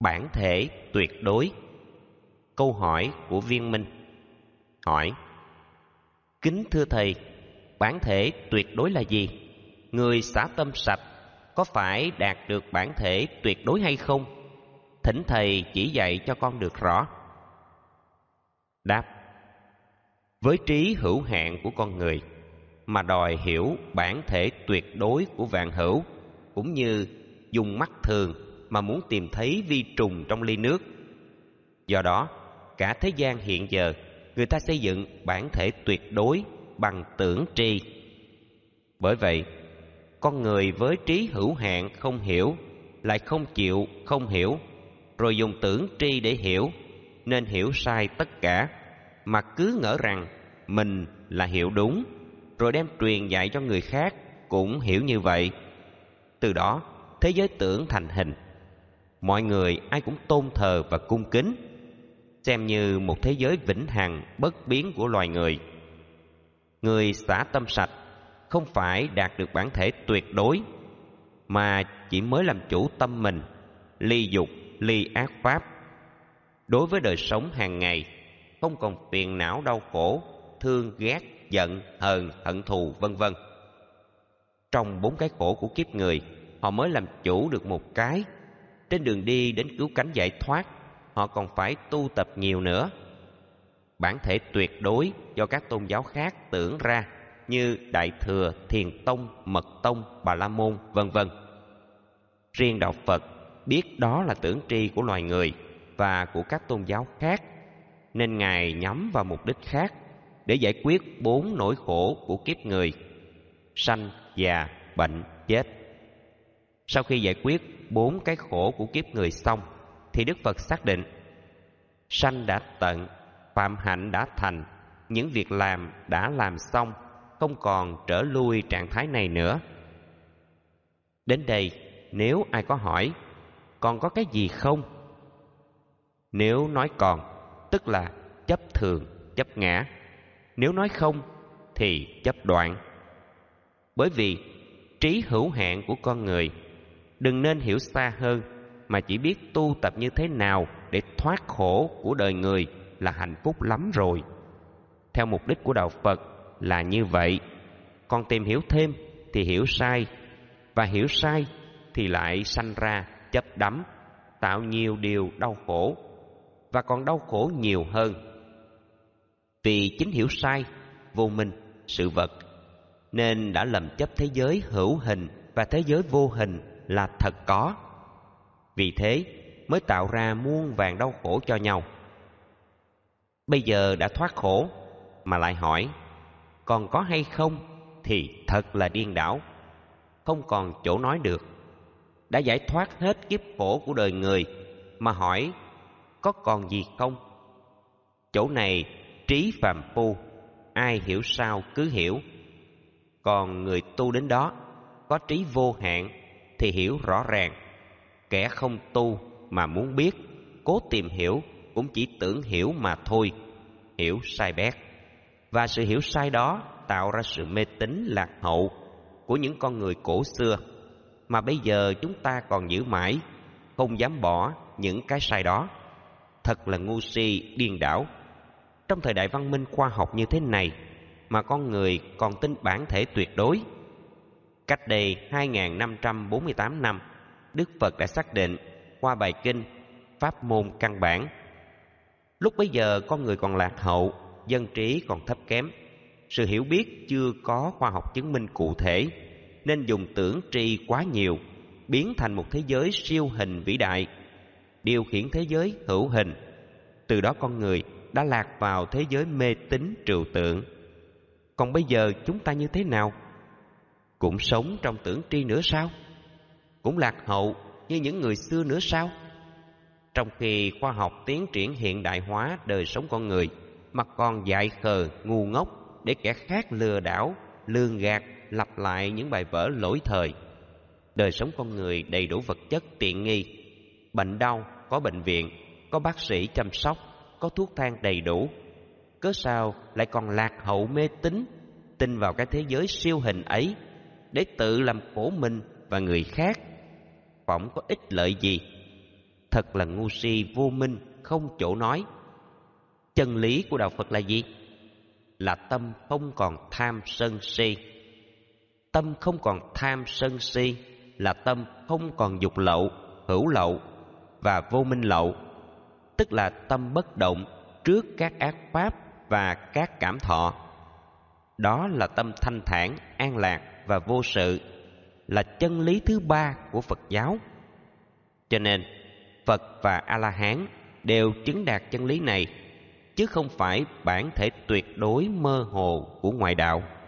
bản thể tuyệt đối câu hỏi của viên minh hỏi kính thưa thầy bản thể tuyệt đối là gì người xả tâm sạch có phải đạt được bản thể tuyệt đối hay không thỉnh thầy chỉ dạy cho con được rõ đáp với trí hữu hạn của con người mà đòi hiểu bản thể tuyệt đối của vạn hữu cũng như dùng mắt thường mà muốn tìm thấy vi trùng trong ly nước. Do đó, cả thế gian hiện giờ, người ta xây dựng bản thể tuyệt đối bằng tưởng tri. Bởi vậy, con người với trí hữu hạn không hiểu, lại không chịu không hiểu, rồi dùng tưởng tri để hiểu, nên hiểu sai tất cả, mà cứ ngỡ rằng mình là hiểu đúng, rồi đem truyền dạy cho người khác cũng hiểu như vậy. Từ đó, thế giới tưởng thành hình mọi người ai cũng tôn thờ và cung kính xem như một thế giới vĩnh hằng bất biến của loài người người xả tâm sạch không phải đạt được bản thể tuyệt đối mà chỉ mới làm chủ tâm mình ly dục ly ác pháp đối với đời sống hàng ngày không còn phiền não đau khổ thương ghét giận hờn hận thù vân vân trong bốn cái khổ của kiếp người họ mới làm chủ được một cái trên đường đi đến cứu cánh giải thoát, họ còn phải tu tập nhiều nữa. Bản thể tuyệt đối do các tôn giáo khác tưởng ra như Đại Thừa, Thiền Tông, Mật Tông, Bà La Môn, vân vân. Riêng Đạo Phật biết đó là tưởng tri của loài người và của các tôn giáo khác, nên Ngài nhắm vào mục đích khác để giải quyết bốn nỗi khổ của kiếp người, sanh, già, bệnh, chết. Sau khi giải quyết bốn cái khổ của kiếp người xong, thì Đức Phật xác định sanh đã tận, phạm hạnh đã thành, những việc làm đã làm xong, không còn trở lui trạng thái này nữa. Đến đây, nếu ai có hỏi, còn có cái gì không? Nếu nói còn, tức là chấp thường, chấp ngã. Nếu nói không, thì chấp đoạn. Bởi vì trí hữu hạn của con người – đừng nên hiểu xa hơn mà chỉ biết tu tập như thế nào để thoát khổ của đời người là hạnh phúc lắm rồi theo mục đích của đạo phật là như vậy còn tìm hiểu thêm thì hiểu sai và hiểu sai thì lại sanh ra chấp đắm tạo nhiều điều đau khổ và còn đau khổ nhiều hơn vì chính hiểu sai vô minh sự vật nên đã lầm chấp thế giới hữu hình và thế giới vô hình là thật có vì thế mới tạo ra muôn vàng đau khổ cho nhau bây giờ đã thoát khổ mà lại hỏi còn có hay không thì thật là điên đảo không còn chỗ nói được đã giải thoát hết kiếp khổ của đời người mà hỏi có còn gì không chỗ này trí phàm phu ai hiểu sao cứ hiểu còn người tu đến đó có trí vô hạn thì hiểu rõ ràng kẻ không tu mà muốn biết cố tìm hiểu cũng chỉ tưởng hiểu mà thôi hiểu sai bét và sự hiểu sai đó tạo ra sự mê tín lạc hậu của những con người cổ xưa mà bây giờ chúng ta còn giữ mãi không dám bỏ những cái sai đó thật là ngu si điên đảo trong thời đại văn minh khoa học như thế này mà con người còn tin bản thể tuyệt đối Cách đây 2.548 năm, Đức Phật đã xác định qua bài kinh Pháp môn căn bản. Lúc bấy giờ con người còn lạc hậu, dân trí còn thấp kém, sự hiểu biết chưa có khoa học chứng minh cụ thể nên dùng tưởng tri quá nhiều biến thành một thế giới siêu hình vĩ đại điều khiển thế giới hữu hình từ đó con người đã lạc vào thế giới mê tín trừu tượng còn bây giờ chúng ta như thế nào cũng sống trong tưởng tri nữa sao? Cũng lạc hậu như những người xưa nữa sao? Trong khi khoa học tiến triển hiện đại hóa đời sống con người mà còn dại khờ, ngu ngốc để kẻ khác lừa đảo, lường gạt, lặp lại những bài vở lỗi thời. Đời sống con người đầy đủ vật chất tiện nghi, bệnh đau có bệnh viện, có bác sĩ chăm sóc, có thuốc thang đầy đủ. Cớ sao lại còn lạc hậu mê tín, tin vào cái thế giới siêu hình ấy để tự làm khổ mình và người khác phỏng có ích lợi gì thật là ngu si vô minh không chỗ nói chân lý của đạo phật là gì là tâm không còn tham sân si tâm không còn tham sân si là tâm không còn dục lậu hữu lậu và vô minh lậu tức là tâm bất động trước các ác pháp và các cảm thọ đó là tâm thanh thản an lạc và vô sự là chân lý thứ ba của Phật giáo. Cho nên, Phật và A-la-hán đều chứng đạt chân lý này chứ không phải bản thể tuyệt đối mơ hồ của ngoại đạo.